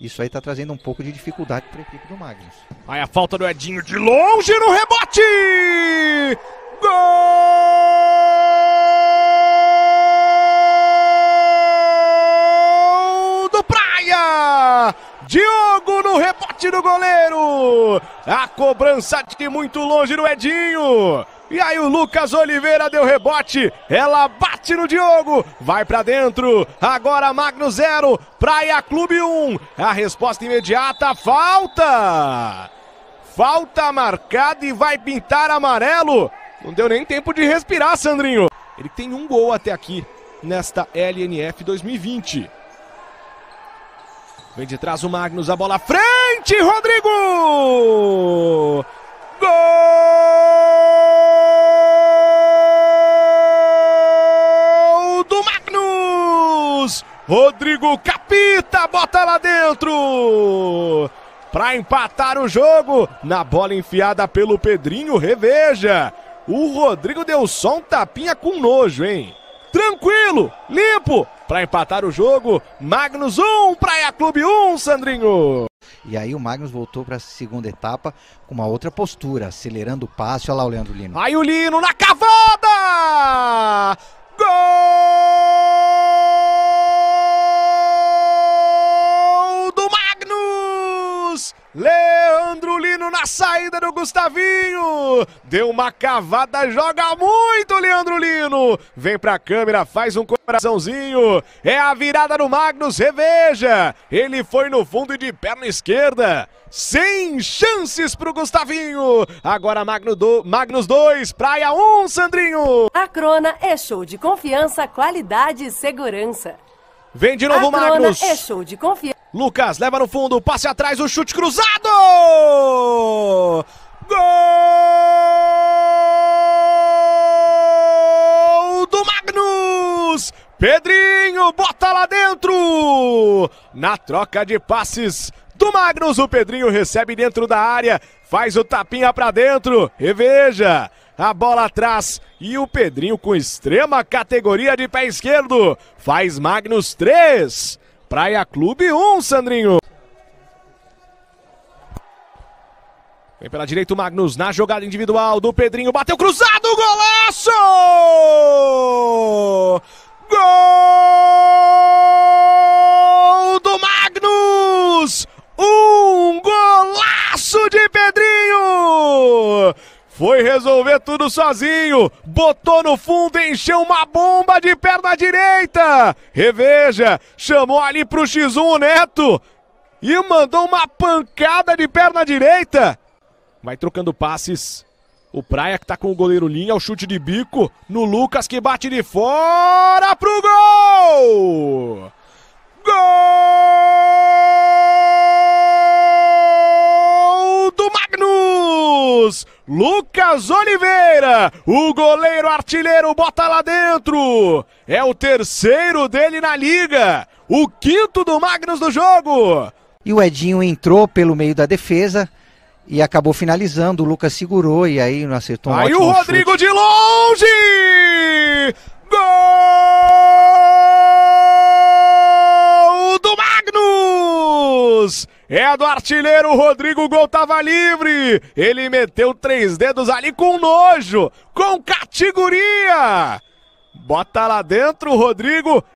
Isso aí está trazendo um pouco de dificuldade para a equipe do Magnus. Aí a falta do Edinho de longe no rebote! Gol do Praia! Diogo no rebote do goleiro! A cobrança de muito longe do Edinho! E aí o Lucas Oliveira deu rebote. Ela bate no Diogo. Vai para dentro. Agora Magno 0, Praia Clube 1. Um. A resposta imediata, falta. Falta marcada e vai pintar amarelo. Não deu nem tempo de respirar, Sandrinho. Ele tem um gol até aqui nesta LNF 2020. Vem de trás o Magnus, a bola à frente, Rodrigo! Rodrigo Capita, bota lá dentro! Para empatar o jogo, na bola enfiada pelo Pedrinho, reveja. O Rodrigo deu só um tapinha com nojo, hein? Tranquilo, limpo, para empatar o jogo. Magnus 1, Praia Clube 1, Sandrinho. E aí o Magnus voltou para a segunda etapa com uma outra postura, acelerando o passe. Olha lá o Leandro Lino. Aí o Lino na cavada! Breno na saída do Gustavinho. Deu uma cavada, joga muito, Leandro Lino. Vem pra câmera, faz um coraçãozinho. É a virada do Magnus, reveja. Ele foi no fundo e de perna esquerda. Sem chances pro Gustavinho. Agora Magno do, Magnus 2, Praia 1, um, Sandrinho. A Crona é show de confiança, qualidade e segurança. Vem de novo o Magnus. É show de confiança. Lucas leva no fundo, passe atrás, o chute cruzado! Gol do Magnus! Pedrinho bota lá dentro! Na troca de passes do Magnus, o Pedrinho recebe dentro da área, faz o tapinha para dentro e veja, a bola atrás e o Pedrinho com extrema categoria de pé esquerdo faz Magnus 3, Praia Clube 1, Sandrinho. Vem pela direita o Magnus na jogada individual do Pedrinho, bateu cruzado, golaço! Gol! Foi resolver tudo sozinho. Botou no fundo, encheu uma bomba de perna direita. Reveja, chamou ali pro X1 o Neto. E mandou uma pancada de perna direita. Vai trocando passes. O Praia que tá com o goleiro linha, o chute de bico no Lucas que bate de fora pro gol! Lucas. Oliveira, o goleiro artilheiro bota lá dentro. É o terceiro dele na liga, o quinto do Magnus do jogo. E o Edinho entrou pelo meio da defesa e acabou finalizando. O Lucas segurou e aí não acertou um Aí o Rodrigo chute. de longe! Gol! É do artilheiro Rodrigo, o gol tava livre. Ele meteu três dedos ali com nojo, com categoria. Bota lá dentro, Rodrigo.